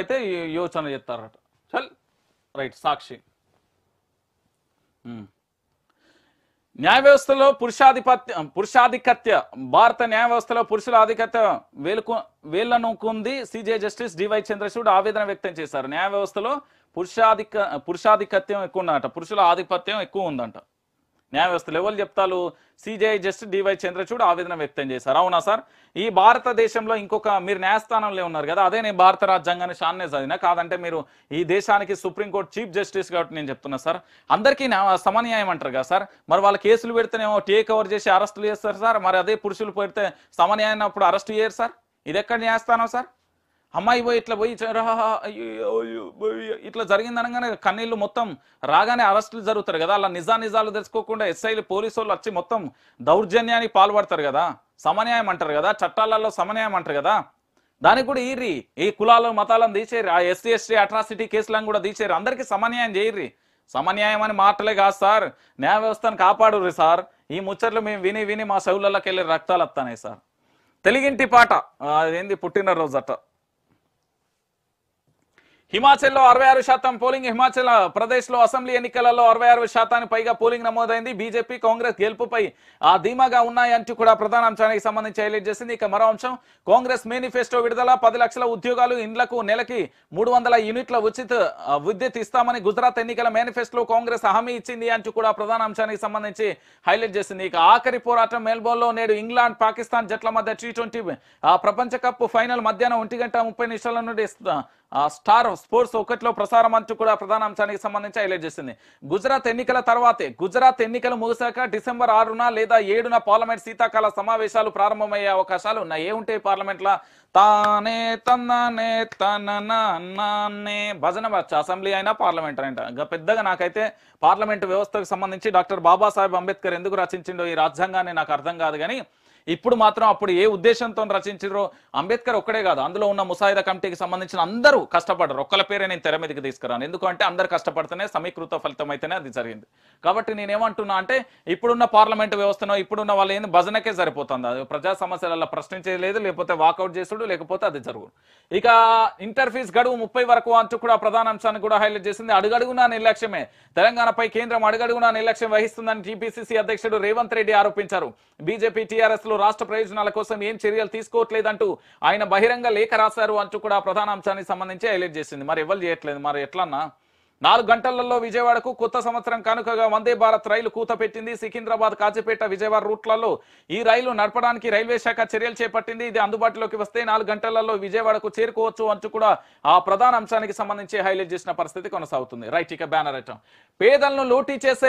అయితే యోచన చెప్తారట చల్ రైట్ సాక్షి న్యాయ వ్యవస్థలో పురుషాధిపత్య పురుషాధికత్య భారత న్యాయ వ్యవస్థలో పురుషుల ఆధిక్యత వేలుకు వేళ్లనుకుంది సిజే జస్టిస్ డివై చంద్రచూడ్ ఆవేదన వ్యక్తం చేశారు న్యాయ వ్యవస్థలో పురుషాధిక పురుషాధిపత్యం ఎక్కువ ఉందంట పురుషుల ఆధిపత్యం ఎక్కువ ఉందంట న్యాయ వ్యవస్థలు ఎవరు చెప్తారు సిజేఐ జస్టిస్ డివై చంద్రచూడ్ ఆవేదన వ్యక్తం చేశారు అవునా సార్ ఈ భారతదేశంలో ఇంకొక మీరు న్యాయస్థానంలో ఉన్నారు కదా అదే నేను భారత రాజ్యాంగాన్ని షాన్నే చదివిన కాదంటే మీరు ఈ దేశానికి సుప్రీంకోర్టు చీఫ్ జస్టిస్ కాబట్టి నేను చెప్తున్నా సార్ అందరికీ సమన్యాయం అంటారు కదా సార్ మరి వాళ్ళ కేసులు పెడితేనేమో టేక్ ఓవర్ చేసి అరెస్టులు చేస్తారు సార్ మరి అదే పురుషులు పెడితే సమన్యాయం అప్పుడు అరెస్టు చేయరు సార్ ఇది ఎక్కడ న్యాయస్థానం సార్ అమ్మాయి పోయి ఇట్లా పోయి ఇట్లా జరిగింది అనగానే కన్నీళ్ళు మొత్తం రాగానే అరెస్టులు జరుగుతారు కదా అలా నిజా నిజాలు తెలుసుకోకుండా ఎస్ఐలు పోలీసు వాళ్ళు వచ్చి మొత్తం దౌర్జన్యానికి పాల్పడతారు కదా సమన్యాయం అంటారు కదా చట్టాలలో సమన్యాయం అంటారు కదా దానికి కూడా ఈర్రి ఈ కులాలు మతాలను తీసేరు ఆ ఎస్సీ ఎస్టీ అట్రాసిటీ కేసులను కూడా తీసేరు అందరికీ సమన్యాయం చేయర్రి సమన్యాయం అని మాటలే కాదు సార్ న్యాయ వ్యవస్థను కాపాడుర్రి సార్ ఈ ముచ్చట్లు మేము విని విని మా చెవులలోకి వెళ్ళి రక్తాలు వస్తాయి సార్ తెలిగింటి పాట అదేంది పుట్టినరోజు అట్ట హిమాచల్లో అరవై ఆరు శాతం పోలింగ్ హిమాచల్ ప్రదేశ్లో అసెంబ్లీ ఎన్నికలలో అరవై ఆరు శాతానికి పైగా పోలింగ్ నమోదైంది బీజేపీ కాంగ్రెస్ గెలుపుపై ఆ ధీమాగా ఉన్నాయంటూ కూడా ప్రధాన అంశానికి సంబంధించి హైలైట్ చేసింది ఇక మరో అంశం కాంగ్రెస్ మేనిఫెస్టో విడుదల పది లక్షల ఉద్యోగాలు ఇండ్లకు నెలకి మూడు యూనిట్ల ఉచిత విద్యుత్ ఇస్తామని గుజరాత్ ఎన్నికల మేనిఫెస్టోలో కాంగ్రెస్ హామీ ఇచ్చింది అంటూ కూడా ప్రధాన అంశానికి సంబంధించి హైలైట్ చేసింది ఇక ఆఖరి పోరాటం మెల్బోర్న్లో నేడు ఇంగ్లాండ్ పాకిస్తాన్ జట్ల మధ్య టీ ట్వంటీ ప్రపంచ కప్ ఫైనల్ మధ్యాహ్నం ఒంటి గంట ముప్పై నిమిషాల నుండి స్టార్ స్పోర్ట్స్ ఒకటిలో ప్రసారం అంటూ కూడా ప్రధాన అంశానికి సంబంధించి హైలైట్ చేసింది గుజరాత్ ఎన్నికల తర్వాతే గుజరాత్ ఎన్నికలు ముగిశాక డిసెంబర్ ఆరున లేదా ఏడున పార్లమెంట్ శీతాకాల సమావేశాలు ప్రారంభమయ్యే అవకాశాలు ఉన్నాయి ఏముంటాయి పార్లమెంట్ల తానే తన్ననే తననే భజన అసెంబ్లీ అయినా పార్లమెంట్ అంట పెద్దగా నాకైతే పార్లమెంట్ వ్యవస్థకు సంబంధించి డాక్టర్ బాబాసాహెబ్ అంబేద్కర్ ఎందుకు రచించిండో ఈ రాజ్యాంగాన్ని నాకు అర్థం కాదు కానీ ఇప్పుడు మాత్రం అప్పుడు ఏ ఉద్దేశంతో రచించారు అంబేద్కర్ ఒక్కడే కాదు అందులో ఉన్న ముసాయిదా కమిటీకి సంబంధించిన అందరూ కష్టపడరు ఒక్కల పేరే నేను తెర మీదకి తీసుకురాను ఎందుకంటే అందరు కష్టపడితేనే సమీకృత ఫలితం అయితేనే అది జరిగింది కాబట్టి నేనేమంటున్నా అంటే ఇప్పుడున్న పార్లమెంట్ వ్యవస్థను ఇప్పుడున్న వాళ్ళు ఏంది భజనకే సరిపోతుంది అది ప్రజా సమస్యలలో ప్రశ్నించలేదు లేకపోతే వాకౌట్ చేసుడు లేకపోతే అది జరుగుడు ఇక ఇంటర్ గడువు ముప్పై వరకు అంటూ కూడా ప్రధాన అంశాన్ని కూడా హైలైట్ చేసింది అడుగడుగునా నిర్లక్ష్యమే తెలంగాణపై కేంద్రం అడుగడుగునా నిర్లక్ష్యం వహిస్తుందని టీపీసీసీ అధ్యక్షుడు రేవంత్ రెడ్డి ఆరోపించారు బీజేపీ టీఆర్ఎస్ లో రాష్ట్ర ప్రయోజనాల కోసం ఏం చర్యలు తీసుకోవట్లేదంటూ ఆయన బహిరంగ లేఖ రాశారు అంటూ కూడా ప్రధాన అంశానికి సంబంధించి హైలైట్ చేసింది మరి ఎవరు చేయట్లేదు మరి ఎట్లన్నా నాలుగు గంటలలో విజయవాడకు కొత్త సంవత్సరం కానుకగా వందే భారత్ రైలు కూతపెట్టింది సికింద్రాబాద్ కాజీపేట విజయవాడ రూట్లలో ఈ రైలు నడపడానికి రైల్వే శాఖ చర్యలు చేపట్టింది ఇది అందుబాటులోకి వస్తే నాలుగు గంటలలో విజయవాడకు చేరుకోవచ్చు అంటూ కూడా ఆ ప్రధాన అంశానికి సంబంధించి హైలైట్ చేసిన పరిస్థితి కొనసాగుతుంది రైట్ ఇక బ్యానర్ ఐటమ్ పేదలను లోటీ చేసే